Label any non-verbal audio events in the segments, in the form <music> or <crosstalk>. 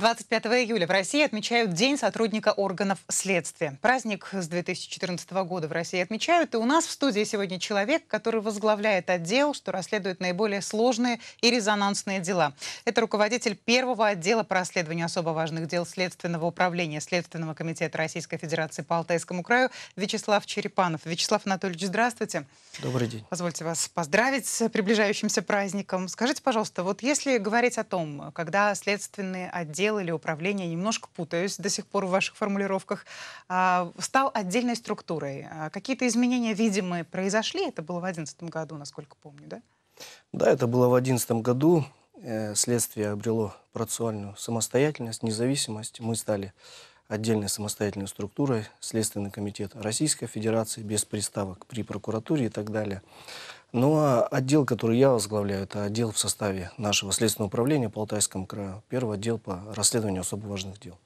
25 июля в России отмечают День сотрудника органов следствия. Праздник с 2014 года в России отмечают, и у нас в студии сегодня человек, который возглавляет отдел, что расследует наиболее сложные и резонансные дела. Это руководитель первого отдела по расследованию особо важных дел Следственного управления Следственного комитета Российской Федерации по Алтайскому краю Вячеслав Черепанов. Вячеслав Анатольевич, здравствуйте. Добрый день. Позвольте вас поздравить с приближающимся праздником. Скажите, пожалуйста, вот если говорить о том, когда следственный отдел дел или управления, немножко путаюсь до сих пор в ваших формулировках, а, стал отдельной структурой. А какие-то изменения, видимо, произошли. Это было в 2011 году, насколько помню, да? Да, это было в 2011 году. Э, следствие обрело процессуальную самостоятельность, независимость. Мы стали отдельной самостоятельной структурой, Следственный комитет Российской Федерации, без приставок при прокуратуре и так далее. Ну а отдел, который я возглавляю, это отдел в составе нашего следственного управления по Алтайскому краю. Первый отдел по расследованию особо важных дел.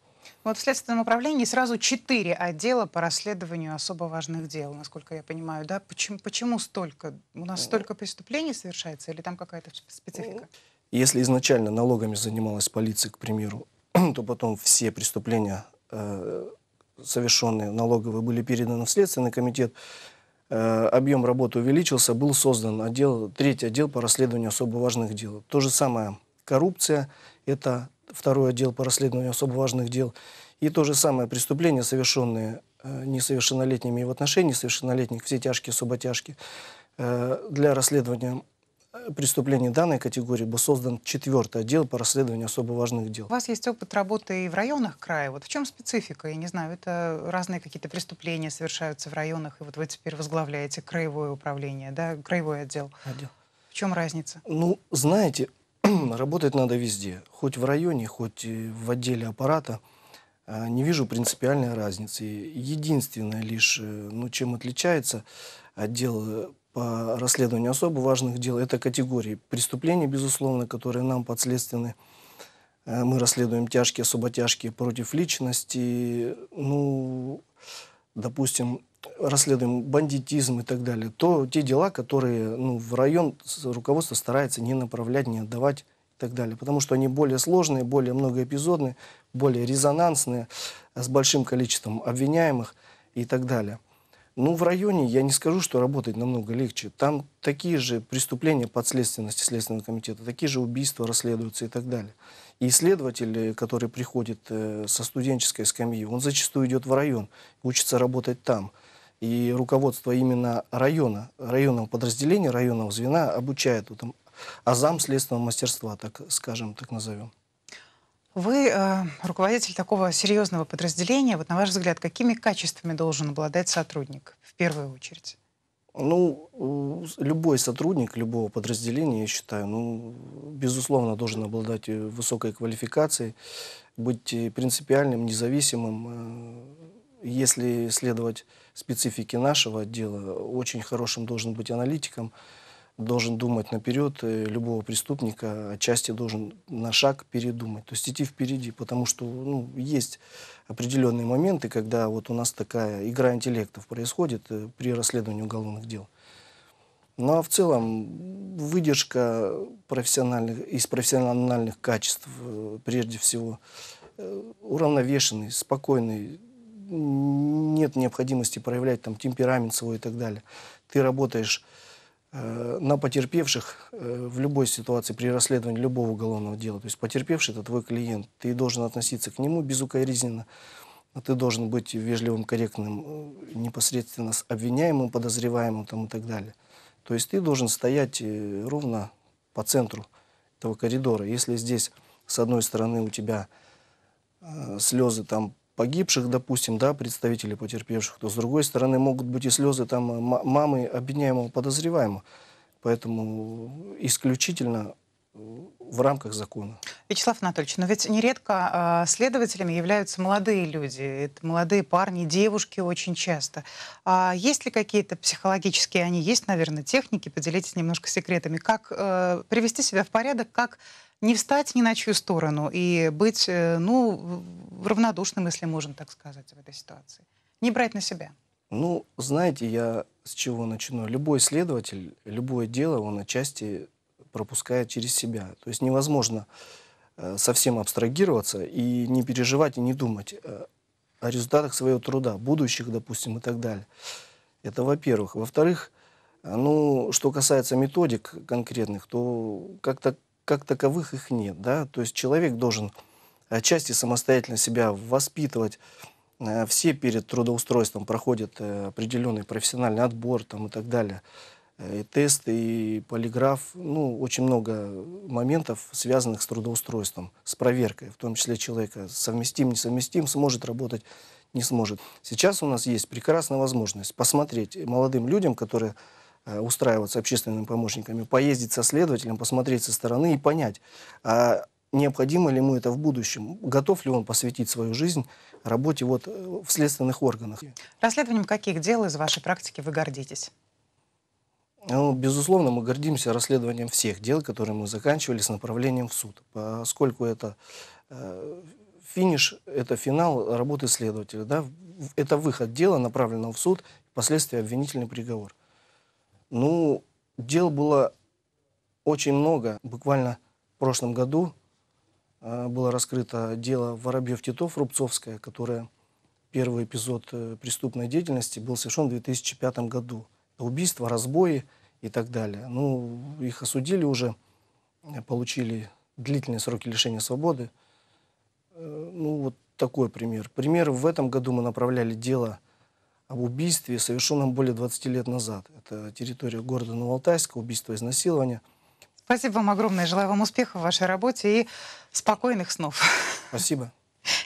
Вот в Следственном управлении сразу четыре отдела по расследованию особо важных дел, насколько я понимаю, да? Почему, почему столько? У нас ну, столько преступлений совершается или там какая-то специфика? Если изначально налогами занималась полиция, к примеру, <clears throat> то потом все преступления, э, совершенные налоговые, были переданы в Следственный комитет. Э, объем работы увеличился, был создан отдел, третий отдел по расследованию особо важных дел. То же самое коррупция, это второй отдел по расследованию особо важных дел. И то же самое преступления, совершенные э, несовершеннолетними в отношении совершеннолетних, все тяжкие, особо тяжкие, э, для расследования Э, преступлений данной категории был создан четвертый отдел по расследованию особо важных дел. У вас есть опыт работы и в районах края. Вот в чем специфика? Я не знаю, это разные какие-то преступления совершаются в районах, и вот вы теперь возглавляете краевое управление, да, краевой отдел. отдел. В чем разница? Ну, знаете, <clears throat> работать надо везде. Хоть в районе, хоть в отделе аппарата. А, не вижу принципиальной разницы. Единственное лишь, э, ну, чем отличается отдел э, по расследованию особо важных дел. Это категории преступлений, безусловно, которые нам подследственны. Э, мы расследуем тяжкие, особо тяжкие против личности, ну, допустим, расследуем бандитизм и так далее, то те дела, которые ну, в район руководство старается не направлять, не отдавать и так далее, потому что они более сложные, более многоэпизодные, более резонансные, с большим количеством обвиняемых и так далее. Ну, в районе я не скажу, что работать намного легче. Там такие же преступления подследственности Следственного комитета, такие же убийства расследуются и так далее. И следователь, э, который приходит э, со студенческой скамьи, он зачастую идет в район, учится работать там. И руководство именно района, районного подразделения, районного звена обучает там азам следственного мастерства, так скажем, так назовем. Вы э, руководитель такого серьезного подразделения. Вот на ваш взгляд, какими качествами должен обладать сотрудник в первую очередь? Ну, любой сотрудник любого подразделения, я считаю, ну, безусловно, должен обладать э, высокой квалификацией, быть э, принципиальным, независимым. Э, если следовать специфике нашего отдела, очень хорошим должен быть аналитиком, должен думать наперед, э, любого преступника отчасти должен на шаг передумать, то есть идти впереди, потому что ну, есть определенные моменты, когда вот у нас такая игра интеллектов происходит э, при расследовании уголовных дел. Ну а в целом выдержка профессиональных, из профессиональных качеств, э, прежде всего, уравновешенный, спокойный, нет необходимости проявлять там темперамент свой и так далее. Ты работаешь Э, на потерпевших э, в любой ситуации при расследовании любого уголовного дела. То есть потерпевший – это твой клиент. Ты должен относиться к нему безукоризненно. Ты должен быть вежливым, корректным э, непосредственно с обвиняемым, подозреваемым там, и так далее. То есть ты должен стоять ровно по центру этого коридора. Если здесь, с одной стороны, у тебя слезы там погибших, допустим, да, представителей потерпевших, то с другой стороны могут быть и слезы там э, мамы обвиняемого подозреваемого. Поэтому исключительно э, в рамках закона. Вячеслав Анатольевич, но ведь нередко э, следователями являются молодые люди, это молодые парни, девушки очень часто. А есть ли какие-то психологические, они есть, наверное, техники, поделитесь немножко секретами, как э, привести себя в порядок, как не встать ни на чью сторону и быть, э, ну, равнодушным, если можно так сказать, в этой ситуации. Не брать на себя. Ну, знаете, я с чего начну? Любой следователь, любое дело, он отчасти пропускает через себя. То есть невозможно э, совсем абстрагироваться и не переживать и не думать э, о результатах своего труда, будущих, допустим, и так далее. Это во-первых. Во-вторых, ну, что касается методик конкретных, то как-то как таковых их нет. Да? То есть человек должен отчасти э, самостоятельно себя воспитывать. Э, все перед трудоустройством проходят э, определенный профессиональный отбор там, и так далее. И тесты, и полиграф. Ну, очень много моментов, связанных с трудоустройством, с проверкой, в том числе человека. Совместим, не совместим, сможет работать, не сможет. Сейчас у нас есть прекрасная возможность посмотреть молодым людям, которые Э, устраиваться общественными помощниками, поездить со следователем, посмотреть со стороны и понять, а необходимо ли ему это в будущем, готов ли он посвятить свою жизнь работе вот э, в следственных органах. Расследованием каких дел из вашей практики вы гордитесь? Ну, безусловно, мы гордимся расследованием всех дел, которые мы заканчивали с направлением в суд, поскольку это э, финиш, это финал работы следователя, да, это выход дела, направленного в суд, последствия обвинительный приговор. Ну, дел было очень много. Буквально в прошлом году э, было раскрыто дело Воробьев-Титов Рубцовское, которое первый эпизод э, преступной деятельности был совершен в 2005 году. Это убийства, разбои и так далее. Ну, их осудили уже, э, получили длительные сроки лишения свободы. ну, вот такой пример. Пример в этом году мы направляли дело об убийстве, совершенном более 20 лет назад. Это территория города Новоалтайска, убийство и изнасилование. Спасибо вам огромное. Желаю вам успехов в вашей работе и спокойных снов. Спасибо.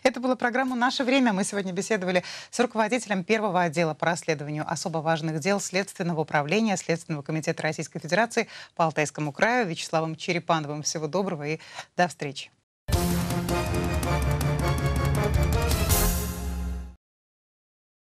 <laughs> Это была программа «Наше время». Мы сегодня беседовали с руководителем первого отдела по расследованию особо важных дел Следственного управления Следственного комитета Российской Федерации по Алтайскому краю Вячеславом Черепановым. Всего доброго и до встречи.